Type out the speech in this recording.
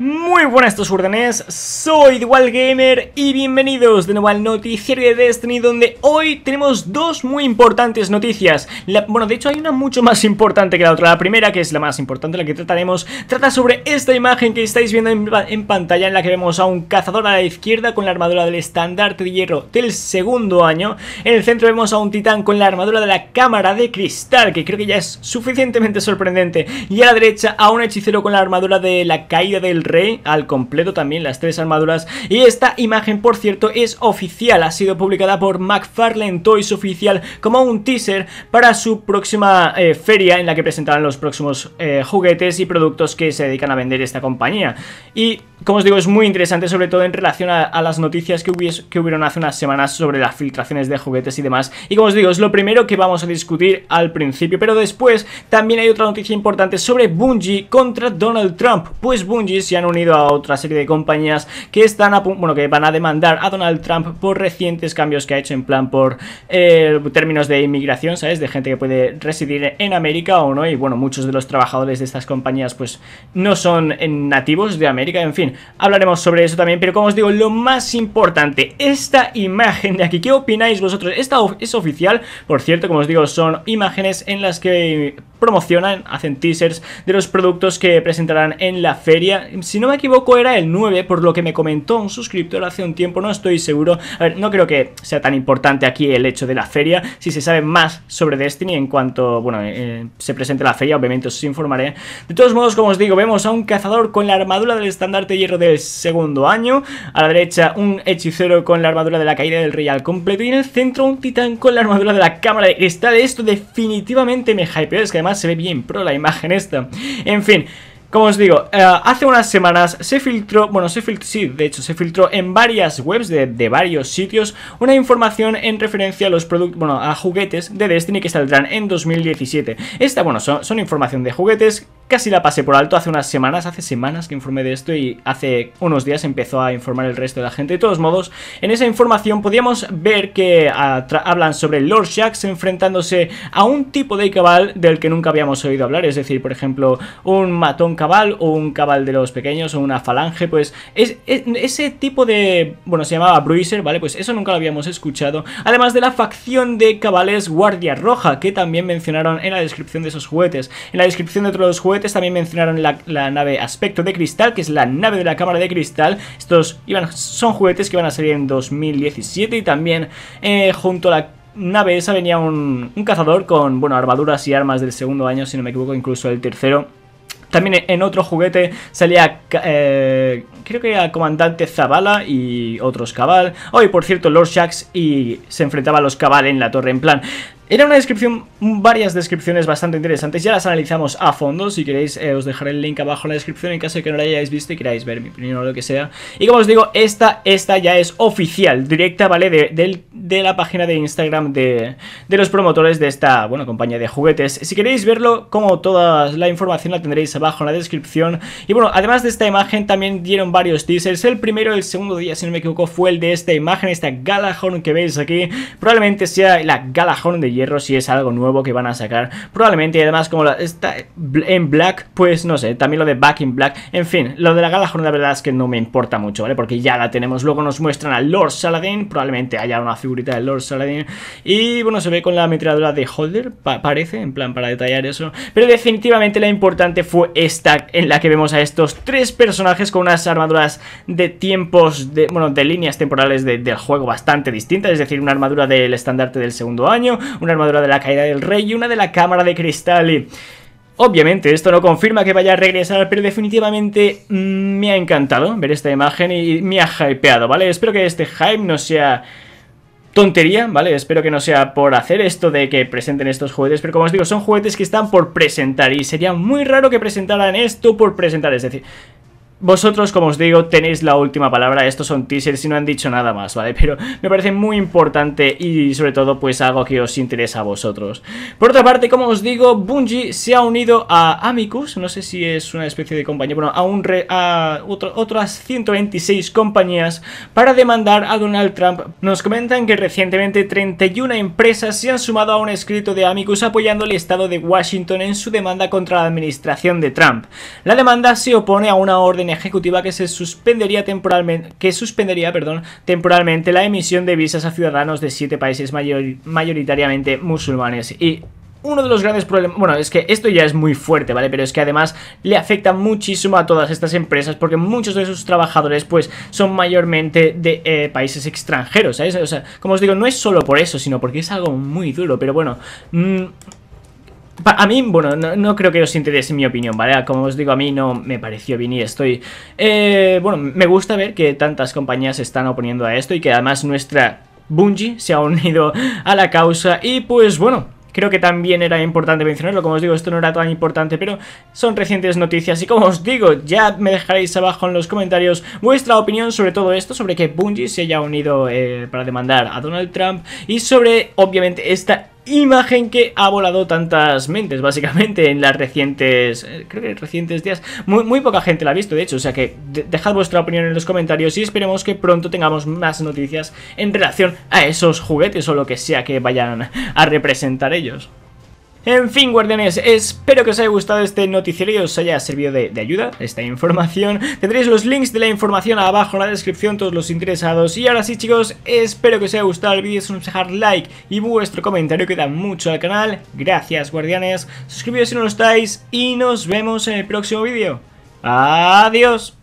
Muy buenas estos órdenes soy Dual Gamer y bienvenidos de nuevo al noticiero de Destiny donde hoy tenemos dos muy importantes noticias. bueno, de hecho hay una mucho más importante que la otra. La primera, que es la más importante, la que trataremos, trata sobre esta imagen que estáis viendo en, pantalla en la que vemos a un cazador a la izquierda con la armadura del estandarte de hierro del segundo año. En el centro vemos a un titán con la armadura de la cámara de cristal, que creo que ya es suficientemente sorprendente. Y a la derecha a un hechicero con la armadura de la caída del rey al completo también las tres armaduras y esta imagen por cierto es oficial, ha sido publicada por McFarlane Toys oficial como un teaser para su próxima eh, feria en la que presentarán los próximos eh, juguetes y productos que se dedican a vender esta compañía y como os digo es muy interesante sobre todo en relación a, las noticias que, hubies, que hubieron hace unas semanas sobre las filtraciones de juguetes y demás y como os digo es lo primero que vamos a discutir al principio pero después también hay otra noticia importante sobre Bungie contra Donald Trump pues Bungie es se han unido a otra serie de compañías que están bueno, que van a demandar a Donald Trump por recientes cambios que ha hecho en plan por eh, términos de inmigración, ¿sabes? De gente que puede residir en América o no. Y bueno, muchos de los trabajadores de estas compañías pues no son nativos de América. En fin, hablaremos sobre eso también. Pero como os digo, lo más importante, esta imagen de aquí, ¿qué opináis vosotros? Esta es oficial, por cierto, como os digo, son imágenes en las que promocionan, hacen teasers de los productos que presentarán en la feria. Si no me equivoco era el 9, por lo que me comentó un suscriptor hace un tiempo, no estoy seguro. A ver, no creo que sea tan importante aquí el hecho de la feria. Si se sabe más sobre Destiny en cuanto, bueno, eh, se presente la feria, obviamente os informaré. De todos modos, como os digo, vemos a un cazador con la armadura del estandarte de hierro del segundo año. A la derecha un hechicero con la armadura de la caída del rey al completo. Y en el centro un titán con la armadura de la cámara de cristal. Esto definitivamente me hypeó, es que además se ve bien pro la imagen esta. En fin, como os digo, eh, hace unas semanas se filtró, bueno, se filtró, sí, de hecho se filtró en varias webs de, varios sitios una información en referencia a los productos, bueno, a juguetes de Destiny que saldrán en 2017. Esta, bueno, son información de juguetes Casi la pasé por alto hace unas semanas, hace semanas que informé de esto y hace unos días empezó a informar el resto de la gente. De todos modos, en esa información podíamos ver que ah, hablan sobre Lord Shax enfrentándose a un tipo de cabal del que nunca habíamos oído hablar, es decir, por ejemplo, un matón cabal o un cabal de los pequeños o una falange, pues es, e, ese tipo de... bueno, se llamaba Bruiser, ¿vale? Pues eso nunca lo habíamos escuchado. Además de la facción de cabales Guardia Roja, que también mencionaron en la descripción de esos juguetes. En la descripción de otros juguetes también mencionaron la, nave Aspecto de Cristal, que es la nave de la Cámara de Cristal. Estos iban, son juguetes que van a salir en 2017 y también eh, junto a la nave esa venía un, cazador con, bueno, armaduras y armas del segundo año, si no me equivoco, incluso el tercero. También en otro juguete salía, eh, creo que era Comandante Zavala y otros Cabal. Hoy, por cierto, Lord Shax y se enfrentaba a los Cabal en la torre, en plan... Era una descripción, varias descripciones bastante interesantes, ya las analizamos a fondo, si queréis eh, os dejaré el link abajo en la descripción en caso de que no la hayáis visto y queráis ver mi opinión o lo que sea. Y como os digo, esta, esta ya es oficial, directa, ¿vale? De, la página de Instagram de, los promotores de esta, bueno, compañía de juguetes. Si queréis verlo, como toda la información la tendréis abajo en la descripción. Y bueno, además de esta imagen también dieron varios teasers, el primero, el segundo día, si no me equivoco, fue el de esta imagen, esta Galahorn que veis aquí. Probablemente sea la Galahorn de si es algo nuevo que van a sacar. Probablemente, y además, como está en Black, pues no sé, también lo de Back in Black. En fin, lo de la gala la verdad es que no me importa mucho, ¿vale? Porque ya la tenemos. Luego nos muestran al Lord Saladin, probablemente haya una figurita del Lord Saladin. Y bueno, se ve con la metralladora de Holder, parece, en plan para detallar eso. Pero definitivamente la importante fue esta, en la que vemos a estos tres personajes con unas armaduras de tiempos, de, bueno, de líneas temporales del juego bastante distintas. Es decir, una armadura del estandarte del segundo año, una armadura de la caída del rey y una de la cámara de cristal. Y Obviamente esto no confirma que vaya a regresar, pero definitivamente mm, me ha encantado ver esta imagen y me ha hypeado, ¿vale? Espero que este hype no sea tontería, ¿vale? Espero que no sea por hacer esto de que presenten estos juguetes, pero como os digo, son juguetes que están por presentar y sería muy raro que presentaran esto por presentar, es decir... Vosotros, como os digo, tenéis la última palabra, estos son teasers y no han dicho nada más, ¿vale? Pero me parece muy importante y sobre todo pues algo que os interesa a vosotros. Por otra parte, como os digo, Bungie se ha unido a Amicus, no sé si es una especie de compañía, bueno, a, un a otras 126 compañías para demandar a Donald Trump. Nos comentan que recientemente 31 empresas se han sumado a un escrito de Amicus apoyando el estado de Washington en su demanda contra la administración de Trump. La demanda se opone a una orden ejecutiva que se suspendería temporalmente, que suspendería, perdón, temporalmente la emisión de visas a ciudadanos de siete países mayoritariamente musulmanes y uno de los grandes problemas, bueno, es que esto ya es muy fuerte, ¿vale? Pero es que además le afecta muchísimo a todas estas empresas porque muchos de sus trabajadores pues son mayormente de eh, países extranjeros, ¿sabes? O sea, como os digo, no es solo por eso, sino porque es algo muy duro, pero bueno, mmm, a mí, bueno, no, creo que os interese mi opinión, ¿vale? Como os digo, a mí no me pareció bien y estoy... Eh, bueno, me gusta ver que tantas compañías se están oponiendo a esto y que además nuestra Bungie se ha unido a la causa y pues bueno, Creo que también era importante mencionarlo, como os digo, esto no era tan importante, pero son recientes noticias y como os digo, ya me dejaréis abajo en los comentarios vuestra opinión sobre todo esto, sobre que Bungie se haya unido eh, para demandar a Donald Trump y sobre, obviamente, esta imagen que ha volado tantas mentes, básicamente, en las recientes, eh, creo que recientes días. Muy, poca gente la ha visto, de hecho, o sea que dejad vuestra opinión en los comentarios y esperemos que pronto tengamos más noticias en relación a esos juguetes o lo que sea que vayan a representar ellos. En fin, guardianes, espero que os haya gustado este noticiero y os haya servido de, ayuda esta información. Tendréis los links de la información abajo en la descripción, todos los interesados. Y ahora sí, chicos, espero que os haya gustado el vídeo, dejar like y vuestro comentario que da mucho al canal. Gracias, guardianes. Suscribíos si no lo estáis y nos vemos en el próximo vídeo. Adiós.